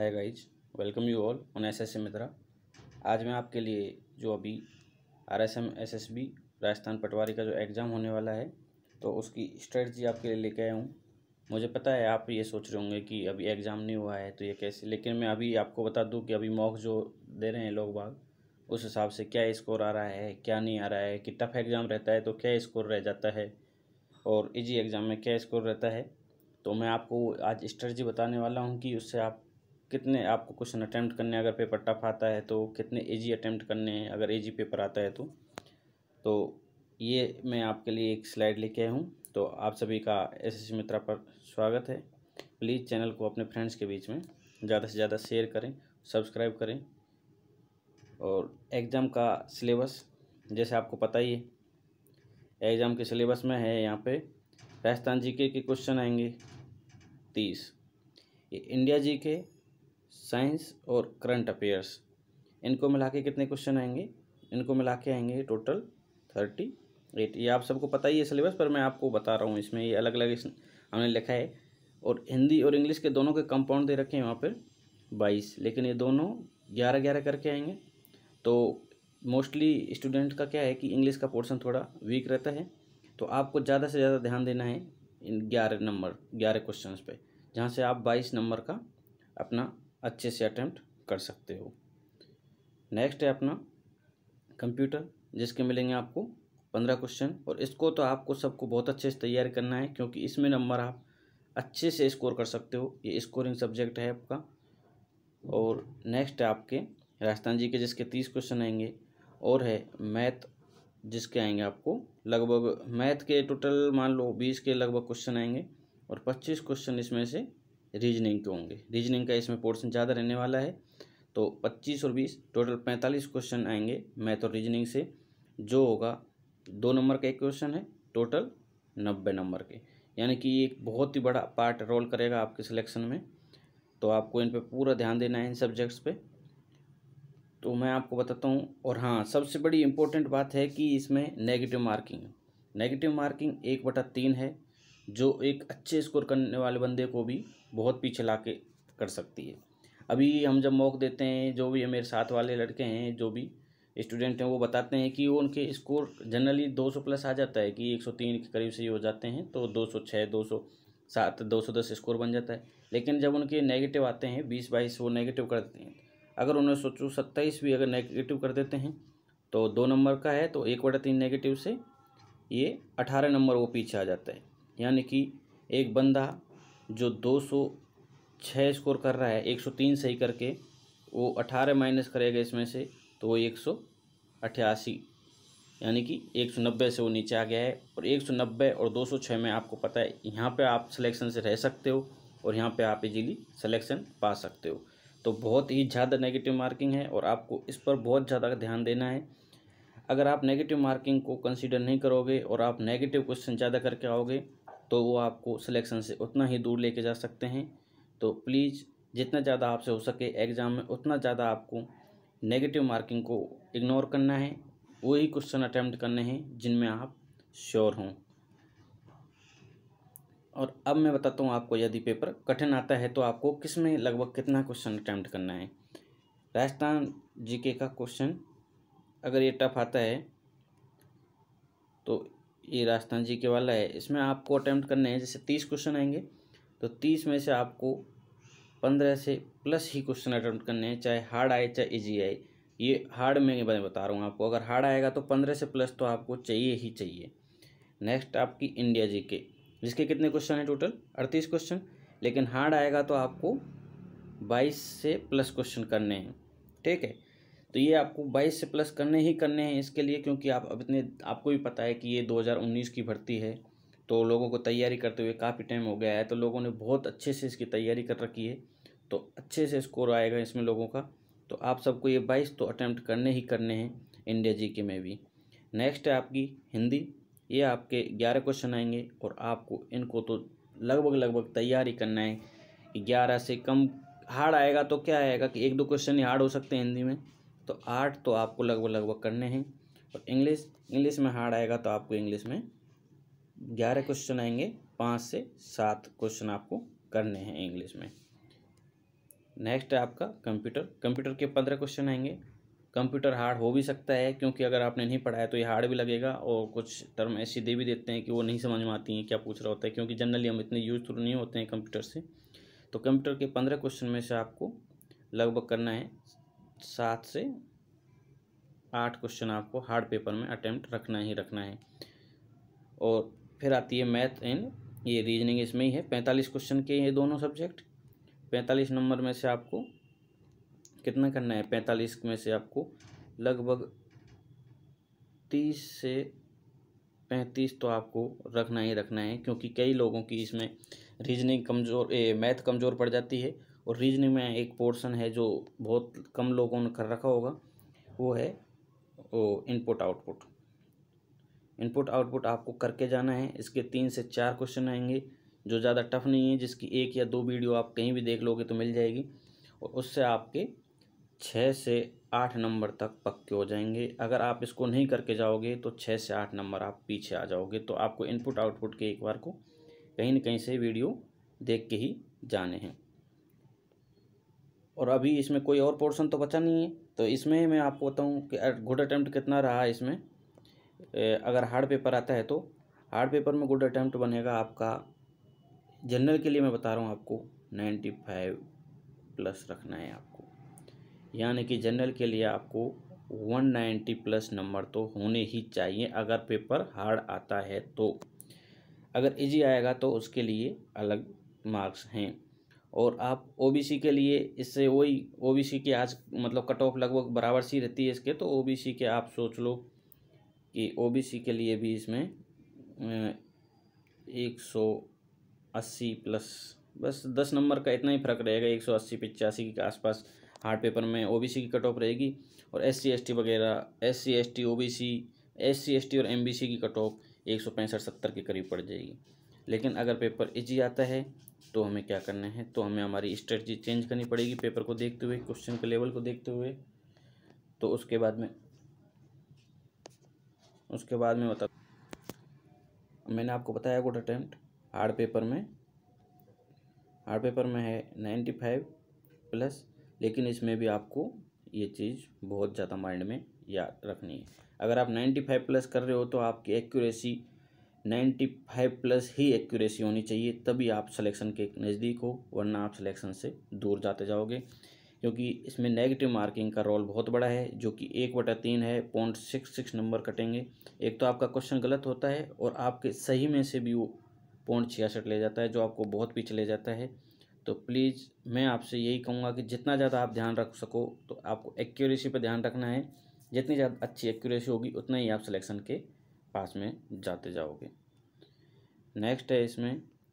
hi guys welcome you all on S S Mitra आज मैं आपके लिए जो अभी R S M S S B Rajasthan Patwari का जो एग्ज़ाम होने वाला है तो उसकी स्ट्रेटजी आपके लिए लेके आया हूँ मुझे पता है आप ये सोच रहे होंगे कि अभी एग्ज़ाम नहीं हुआ है तो ये कैसे लेकिन मैं अभी आपको बता दूँ कि अभी मॉक जो दे रहे हैं लोग बाग उस हिसाब से क्या स्कोर आ रहा है क्या नहीं आ रहा है कि टफ़ एग्ज़ाम रहता है तो क्या स्कोर रह जाता है और इजी एग्ज़ाम में क्या स्कोर रहता है तो मैं आपको आज स्ट्रेटजी बताने वाला हूँ कि उससे आप कितने आपको क्वेश्चन अटैम्प्ट करने अगर पेपर टफ आता है तो कितने ए जी अटैम्प्ट करने हैं अगर जी पेपर आता है तो तो ये मैं आपके लिए एक स्लाइड लेके आया हूँ तो आप सभी का एस एस मित्रा पर स्वागत है प्लीज़ चैनल को अपने फ्रेंड्स के बीच में ज़्यादा से ज़्यादा शेयर करें सब्सक्राइब करें और एग्ज़ाम का सिलेबस जैसे आपको पता ही है एग्ज़ाम के सिलेबस में है यहाँ पे राजस्थान जीके के क्वेश्चन आएंगे तीस इंडिया जीके साइंस और करंट अफेयर्स इनको मिला के कितने क्वेश्चन आएंगे इनको मिला के आएंगे टोटल थर्टी एट ये आप सबको पता ही है सिलेबस पर मैं आपको बता रहा हूँ इसमें ये अलग अलग इस हमने लिखा है और हिंदी और इंग्लिश के दोनों के कंपाउंड दे रखे हैं वहाँ पर बाईस लेकिन ये दोनों ग्यारह ग्यारह करके आएंगे तो मोस्टली स्टूडेंट का क्या है कि इंग्लिश का पोर्सन थोड़ा वीक रहता है तो आपको ज़्यादा से ज़्यादा ध्यान देना है इन ग्यारह नंबर ग्यारह क्वेश्चन पर जहाँ से आप बाईस नंबर का अपना अच्छे से अटैम्प्ट कर सकते हो नेक्स्ट है अपना कंप्यूटर जिसके मिलेंगे आपको पंद्रह क्वेश्चन और इसको तो आपको सबको बहुत अच्छे से तैयार करना है क्योंकि इसमें नंबर आप अच्छे से स्कोर कर सकते हो ये स्कोरिंग सब्जेक्ट है आपका और नेक्स्ट है आपके राजस्थान जी के जिसके तीस क्वेश्चन आएंगे और है मैथ जिसके आएंगे आपको लगभग मैथ के टोटल मान लो बीस के लगभग क्वेश्चन आएंगे और पच्चीस क्वेश्चन इसमें से रीजनिंग के होंगे रीजनिंग का इसमें पोर्शन ज़्यादा रहने वाला है तो 25 और 20 टोटल 45 क्वेश्चन आएंगे मैथ और रीजनिंग से जो होगा दो नंबर का एक क्वेश्चन है टोटल नब्बे नंबर के यानी कि एक बहुत ही बड़ा पार्ट रोल करेगा आपके सिलेक्शन में तो आपको इन पर पूरा ध्यान देना है इन सब्जेक्ट्स पे तो मैं आपको बताता हूँ और हाँ सबसे बड़ी इम्पोर्टेंट बात है कि इसमें नेगेटिव मार्किंग नेगेटिव मार्किंग एक बटा तीन है जो एक अच्छे स्कोर करने वाले बंदे को भी बहुत पीछे ला के कर सकती है अभी हम जब मौक़ देते हैं जो भी मेरे साथ वाले लड़के हैं जो भी स्टूडेंट हैं वो बताते हैं कि उनके स्कोर जनरली 200 प्लस आ जाता है कि 103 के करीब से ही हो जाते हैं तो 206 207 210 स्कोर बन जाता है लेकिन जब उनके नेगेटिव आते हैं बीस बाईस वो नेगेटिव कर देते हैं अगर उन्हें सोचो सत्ताईस भी अगर नेगेटिव कर देते हैं तो दो नंबर का है तो एक बटा तीन नेगेटिव से ये अठारह नंबर वो पीछे आ जाता है यानी कि एक बंदा जो 206 स्कोर कर रहा है 103 सही करके वो 18 माइनस करेगा इसमें से तो वो एक यानी कि 190 से वो नीचे आ गया है और 190 और 206 में आपको पता है यहाँ पे आप सिलेक्शन से रह सकते हो और यहाँ पे आप इजीली सिलेक्शन पा सकते हो तो बहुत ही ज़्यादा नेगेटिव मार्किंग है और आपको इस पर बहुत ज़्यादा ध्यान देना है अगर आप नेगेटिव मार्किंग को कंसीडर नहीं करोगे और आप नेगेटिव क्वेश्चन ज़्यादा करके आओगे तो वो आपको सिलेक्शन से उतना ही दूर लेके जा सकते हैं तो प्लीज़ जितना ज़्यादा आपसे हो सके एग्ज़ाम में उतना ज़्यादा आपको नेगेटिव मार्किंग को इग्नोर करना है वही क्वेश्चन अटैम्प्ट करने हैं जिनमें आप श्योर हों और अब मैं बताता हूँ आपको यदि पेपर कठिन आता है तो आपको किस में लगभग कितना क्वेश्चन अटैम्प्ट करना है राजस्थान जीके का क्वेश्चन अगर ये टफ आता है तो ये राजस्थान जी के वाला है इसमें आपको अटैम्प्ट करने हैं जैसे तीस क्वेश्चन आएंगे तो तीस में से आपको पंद्रह से प्लस ही क्वेश्चन अटैम्प्ट करने हैं चाहे हार्ड आए चाहे ईजी आए ये हार्ड में मैं बता रहा हूँ आपको अगर हार्ड आएगा तो पंद्रह से प्लस तो आपको चाहिए ही चाहिए नेक्स्ट आपकी इंडिया जी के जिसके कितने क्वेश्चन हैं टोटल अड़तीस क्वेश्चन लेकिन हार्ड आएगा तो आपको बाईस से प्लस क्वेश्चन करने हैं ठीक है तो ये आपको 22 से प्लस करने ही करने हैं इसके लिए क्योंकि आप अब इतने आपको भी पता है कि ये 2019 की भर्ती है तो लोगों को तैयारी करते हुए काफ़ी टाइम हो गया है तो लोगों ने बहुत अच्छे से इसकी तैयारी कर रखी है तो अच्छे से स्कोर आएगा इसमें लोगों का तो आप सबको ये बाईस तो अटैम्प्ट करने ही करने हैं इंडिया जी के में भी नेक्स्ट है आपकी हिंदी ये आपके ग्यारह क्वेश्चन आएंगे और आपको इनको तो लगभग लगभग तैयारी करना है ग्यारह से कम हार्ड आएगा तो क्या आएगा कि एक दो क्वेश्चन ही हार्ड हो सकते हैं हिंदी में तो आठ तो आपको लगभग लगभग करने हैं और इंग्लिश इंग्लिश में हार्ड आएगा तो आपको इंग्लिश में ग्यारह क्वेश्चन आएंगे पाँच से सात क्वेश्चन आपको करने हैं इंग्लिश में नेक्स्ट है आपका कंप्यूटर कंप्यूटर के पंद्रह क्वेश्चन आएंगे कंप्यूटर हार्ड हो भी सकता है क्योंकि अगर आपने नहीं पढ़ाया तो ये हार्ड भी लगेगा और कुछ टर्म ऐसी दे भी देते हैं कि वो नहीं समझ में आती हैं क्या पूछ रहा होता है क्योंकि जनरली हम इतने यूज थ्रू नहीं होते हैं कंप्यूटर से तो कंप्यूटर के पंद्रह क्वेश्चन में से आपको लगभग करना है सात से आठ क्वेश्चन आपको हार्ड पेपर में अटैम्प्ट रखना ही रखना है और फिर आती है मैथ एंड ये रीजनिंग इसमें ही है पैंतालीस क्वेश्चन के ये दोनों सब्जेक्ट पैंतालीस नंबर में से आपको कितना करना है पैंतालीस में से आपको लगभग तीस से पैंतीस तो आपको रखना ही रखना है क्योंकि कई लोगों की इसमें रीजनिंग कमज़ोर मैथ कमज़ोर पड़ जाती है और रीजनिंग में एक पोर्शन है जो बहुत कम लोगों ने कर रखा होगा वो है वो इनपुट आउटपुट इनपुट आउटपुट आपको करके जाना है इसके तीन से चार क्वेश्चन आएंगे जो ज़्यादा टफ नहीं है जिसकी एक या दो वीडियो आप कहीं भी देख लोगे तो मिल जाएगी और उससे आपके छः से आठ नंबर तक पक्के हो जाएंगे अगर आप इसको नहीं करके जाओगे तो छः से आठ नंबर आप पीछे आ जाओगे तो आपको इनपुट आउटपुट के एक बार को कहीं ना कहीं से वीडियो देख के ही जाने हैं और अभी इसमें कोई और पोर्शन तो बचा नहीं है तो इसमें मैं आपको बताऊँ कि गुड अटैम्प्ट कितना रहा है इसमें अगर हार्ड पेपर आता है तो हार्ड पेपर में गुड अटैम्प्ट बनेगा आपका जनरल के लिए मैं बता रहा हूँ आपको नाइन्टी फाइव प्लस रखना है आपको यानी कि जनरल के लिए आपको वन नाइन्टी प्लस नंबर तो होने ही चाहिए अगर पेपर हार्ड आता है तो अगर इजी आएगा तो उसके लिए अलग मार्क्स हैं और आप ओबीसी के लिए इससे वही ओबीसी के आज मतलब कट ऑफ लगभग बराबर सी रहती है इसके तो ओबीसी के आप सोच लो कि ओबीसी के लिए भी इसमें एक सौ अस्सी प्लस बस दस नंबर का इतना ही फर्क रहेगा एक सौ अस्सी पचासी के आसपास हार्ड पेपर में ओबीसी की कट ऑफ रहेगी और एस सी वगैरह S C S T O B C S C S T और एम बी सी की कट ऑफ एक सौ पैंसठ सत्तर के करीब पड़ जाएगी लेकिन अगर पेपर इजी आता है तो हमें क्या करना है तो हमें हमारी स्ट्रेटजी चेंज करनी पड़ेगी पेपर को देखते हुए क्वेश्चन के लेवल को देखते हुए तो उसके बाद में उसके बाद में बता मैंने आपको बताया गुड अटैम्प्ट हार्ड पेपर में हार्ड पेपर में है नाइन्टी फाइव प्लस लेकिन इसमें भी आपको ये चीज़ बहुत ज़्यादा माइंड में याद रखनी है अगर आप नाइन्टी फाइव प्लस कर रहे हो तो आपकी एक्यूरेसी नाइन्टी फाइव प्लस ही एक्यूरेसी होनी चाहिए तभी आप सिलेक्शन के नज़दीक हो वरना आप सिलेक्शन से दूर जाते जाओगे क्योंकि इसमें नेगेटिव मार्किंग का रोल बहुत बड़ा है जो कि एक बटा तीन है पॉइंट सिक्स सिक्स नंबर कटेंगे एक तो आपका क्वेश्चन गलत होता है और आपके सही में से भी वो पॉइंट छियासठ ले जाता है जो आपको बहुत पीछे ले जाता है तो प्लीज़ मैं आपसे यही कहूँगा कि जितना ज़्यादा आप ध्यान रख सको तो आपको एक्यूरेसी पर ध्यान रखना है जितनी ज़्यादा अच्छी एक्यूरेसी होगी उतना ही आप सिलेक्शन के पास में जाते जाओगे नेक्स्ट है इसमें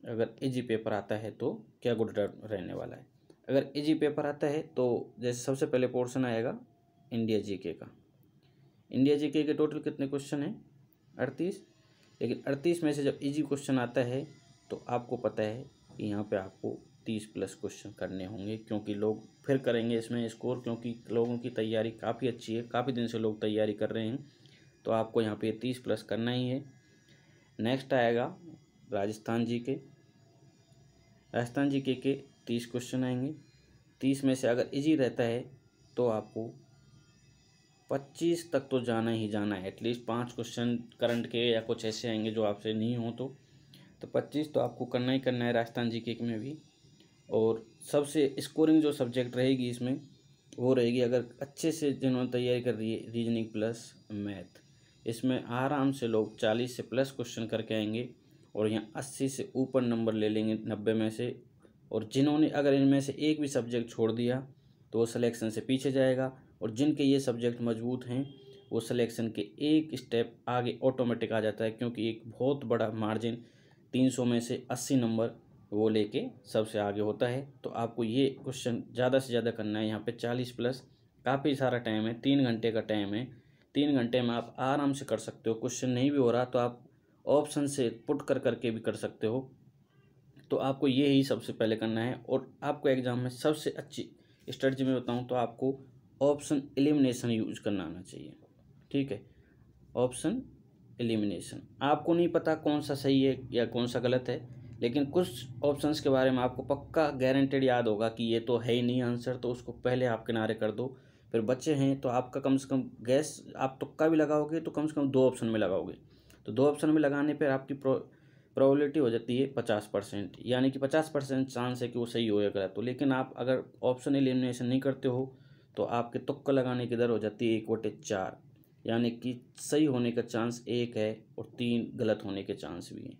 अगर इजी पेपर आता है तो क्या गुड रहने वाला है अगर इजी पेपर आता है तो जैसे सबसे पहले पोर्शन आएगा इंडिया जीके का इंडिया जीके के टोटल कितने क्वेश्चन हैं अड़तीस लेकिन अड़तीस में से जब इजी क्वेश्चन आता है तो आपको पता है कि यहाँ पे आपको तीस प्लस क्वेश्चन करने होंगे क्योंकि लोग फिर करेंगे इसमें स्कोर क्योंकि लोगों की तैयारी काफ़ी अच्छी है काफ़ी दिन से लोग तैयारी कर रहे हैं तो आपको यहाँ पे तीस प्लस करना ही है नेक्स्ट आएगा राजस्थान जी के राजस्थान जी के के तीस क्वेश्चन आएंगे तीस में से अगर इजी रहता है तो आपको पच्चीस तक तो जाना ही जाना है एटलीस्ट पाँच क्वेश्चन करंट के या कुछ ऐसे आएंगे जो आपसे नहीं हो तो तो पच्चीस तो आपको करना ही करना है राजस्थान जी के में भी और सबसे स्कोरिंग जो सब्जेक्ट रहेगी इसमें वो रहेगी अगर अच्छे से जिन्होंने तैयारी कर रही है रीजनिंग प्लस मैथ इसमें आराम से लोग चालीस से प्लस क्वेश्चन करके आएंगे और यहाँ अस्सी से ऊपर नंबर ले लेंगे नब्बे में से और जिन्होंने अगर इनमें से एक भी सब्जेक्ट छोड़ दिया तो वो सलेक्शन से पीछे जाएगा और जिनके ये सब्जेक्ट मजबूत हैं वो सिलेक्शन के एक स्टेप आगे ऑटोमेटिक आ जाता है क्योंकि एक बहुत बड़ा मार्जिन तीन सौ में से अस्सी नंबर वो लेके सबसे आगे होता है तो आपको ये क्वेश्चन ज़्यादा से ज़्यादा करना है यहाँ पे चालीस प्लस काफ़ी सारा टाइम है तीन घंटे का टाइम है तीन घंटे में आप आराम से कर सकते हो क्वेश्चन नहीं भी हो रहा तो आप ऑप्शन से पुट कर करके भी कर सकते हो तो आपको ये ही सबसे पहले करना है और आपको एग्ज़ाम में सबसे अच्छी स्ट्रेटजी में बताऊँ तो आपको ऑप्शन एलिमिनेशन यूज करना आना चाहिए ठीक है ऑप्शन एलिमिनेशन आपको नहीं पता कौन सा सही है या कौन सा गलत है लेकिन कुछ ऑप्शंस के बारे में आपको पक्का गारंटेड याद होगा कि ये तो है ही नहीं आंसर तो उसको पहले आप किनारे कर दो फिर बच्चे हैं तो आपका कम से कम गैस आप तुक्का भी लगाओगे तो कम से कम दो ऑप्शन में लगाओगे तो दो ऑप्शन में लगाने पर आपकी प्रोबेबिलिटी हो जाती है पचास परसेंट यानी कि पचास परसेंट चांस है कि वो सही हो या गलत हो लेकिन आप अगर ऑप्शन एलिमिनेशन नहीं करते हो तो आपके तुक्का लगाने की दर हो जाती है एक वोटे चार यानी कि सही होने का चांस एक है और तीन गलत होने के चांस भी हैं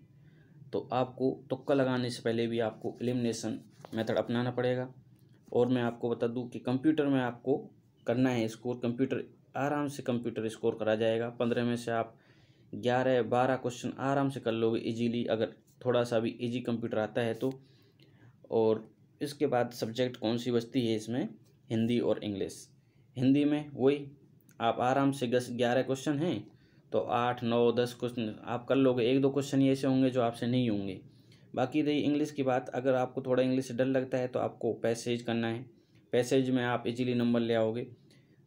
तो आपको तुक्का लगाने से पहले भी आपको एलिमिनेशन मेथड अपनाना पड़ेगा और मैं आपको बता दूं कि कंप्यूटर में आपको करना है स्कोर कंप्यूटर आराम से कंप्यूटर स्कोर करा जाएगा पंद्रह में से आप ग्यारह बारह क्वेश्चन आराम से कर लोगे ईजीली अगर थोड़ा सा भी ईजी कंप्यूटर आता है तो और इसके बाद सब्जेक्ट कौन सी बचती है इसमें हिंदी और इंग्लिश हिंदी में वही आप आराम से दस ग्यारह क्वेश्चन हैं तो आठ नौ दस क्वेश्चन आप कर लोगे एक दो क्वेश्चन ऐसे होंगे जो आपसे नहीं होंगे बाकी रही इंग्लिश की बात अगर आपको थोड़ा इंग्लिश से डर लगता है तो आपको पैसेज करना है पैसेज में आप इजीली नंबर ले आओगे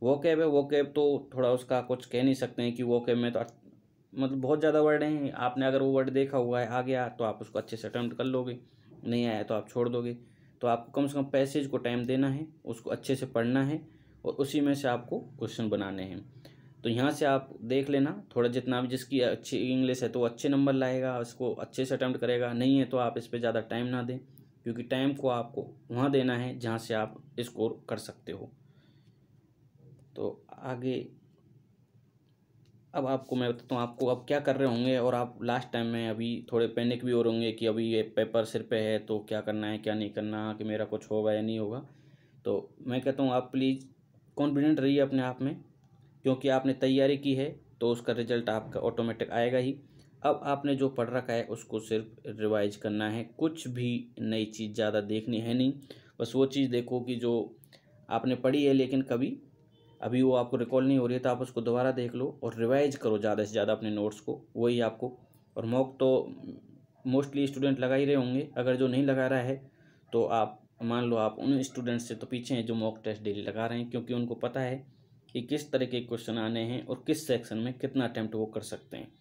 वो कैब है वो कैब तो थोड़ा उसका कुछ कह नहीं सकते हैं कि वो कैब में तो मतलब बहुत ज़्यादा वर्ड हैं आपने अगर वो वर्ड देखा हुआ है आ गया तो आप उसको अच्छे से अटैम्प्ट कर लोगे नहीं आया तो आप छोड़ दोगे तो आपको कम से कम पैसेज को टाइम देना है उसको अच्छे से पढ़ना है और उसी में से आपको क्वेश्चन बनाने हैं तो यहाँ से आप देख लेना थोड़ा जितना भी जिसकी अच्छी इंग्लिश है तो अच्छे नंबर लाएगा उसको अच्छे से अटैम्प्ट करेगा नहीं है तो आप इस पर ज़्यादा टाइम ना दें क्योंकि टाइम को आपको वहाँ देना है जहाँ से आप स्कोर कर सकते हो तो आगे अब आपको मैं बताता हूँ आपको अब क्या कर रहे होंगे और आप लास्ट टाइम में अभी थोड़े पैनिक भी हो रहे होंगे कि अभी ये पेपर सिर पे है तो क्या करना है क्या नहीं करना कि मेरा कुछ होगा या नहीं होगा तो मैं कहता हूँ आप प्लीज़ कॉन्फिडेंट रहिए अपने आप में क्योंकि आपने तैयारी की है तो उसका रिजल्ट आपका ऑटोमेटिक आएगा ही अब आपने जो पढ़ रखा है उसको सिर्फ रिवाइज करना है कुछ भी नई चीज़ ज़्यादा देखनी है नहीं बस वो चीज़ देखो कि जो आपने पढ़ी है लेकिन कभी अभी वो आपको रिकॉल नहीं हो रही है तो आप उसको दोबारा देख लो और रिवाइज करो ज़्यादा से ज़्यादा अपने नोट्स को वही आपको और मॉक तो मोस्टली स्टूडेंट लगा ही रहे होंगे अगर जो नहीं लगा रहा है तो आप मान लो आप उन स्टूडेंट्स से तो पीछे हैं जो मॉक टेस्ट डेली लगा रहे हैं क्योंकि उनको पता है कि किस तरह के क्वेश्चन आने हैं और किस सेक्शन में कितना अटैम्प्ट वो कर सकते हैं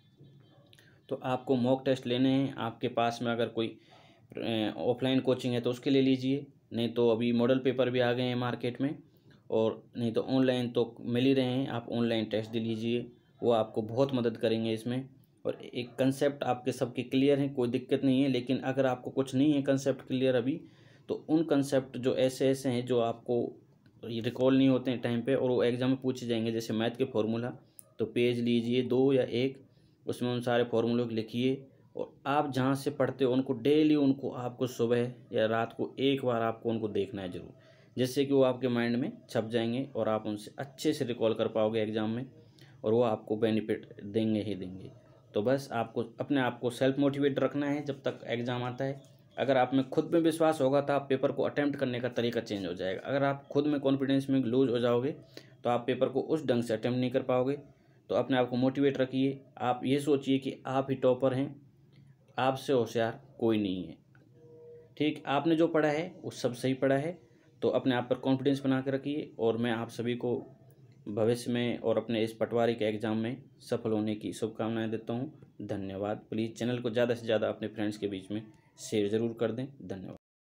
तो आपको मॉक टेस्ट लेने हैं आपके पास में अगर कोई ऑफलाइन कोचिंग है तो उसके ले लीजिए नहीं तो अभी मॉडल पेपर भी आ गए हैं मार्केट में और नहीं तो ऑनलाइन तो मिल ही रहे हैं आप ऑनलाइन टेस्ट दे लीजिए वो आपको बहुत मदद करेंगे इसमें और एक कंसेप्ट आपके सबके क्लियर हैं कोई दिक्कत नहीं है लेकिन अगर आपको कुछ नहीं है कंसेप्ट क्लियर अभी तो उन कंसेप्ट जो ऐसे ऐसे हैं जो आपको रिकॉल नहीं होते हैं टाइम पे और वो एग्ज़ाम में पूछे जाएंगे जैसे मैथ के फॉर्मूला तो पेज लीजिए दो या एक उसमें उन सारे फॉर्मूलों को लिखिए और आप जहाँ से पढ़ते हो उनको डेली उनको आपको सुबह या रात को एक बार आपको उनको देखना है ज़रूर जिससे कि वो आपके माइंड में छप जाएंगे और आप उनसे अच्छे से रिकॉल कर पाओगे एग्ज़ाम में और वो आपको बेनिफिट देंगे ही देंगे तो बस आपको अपने आप को सेल्फ मोटिवेट रखना है जब तक एग्ज़ाम आता है अगर आप में खुद में विश्वास होगा तो आप पेपर को अटैम्प्ट करने का तरीका चेंज हो जाएगा अगर आप खुद में कॉन्फिडेंस में लूज हो जाओगे तो आप पेपर को उस ढंग से अटैम्प्ट नहीं कर पाओगे तो अपने आप को मोटिवेट रखिए आप ये सोचिए कि आप ही टॉपर हैं आपसे होशियार कोई नहीं है ठीक आपने जो पढ़ा है वो सब सही पढ़ा है तो अपने आप पर कॉन्फिडेंस बना कर रखिए और मैं आप सभी को भविष्य में और अपने इस पटवारी के एग्ज़ाम में सफल होने की शुभकामनाएं देता हूँ धन्यवाद प्लीज़ चैनल को ज़्यादा से ज़्यादा अपने फ्रेंड्स के बीच में शेयर ज़रूर कर दें धन्यवाद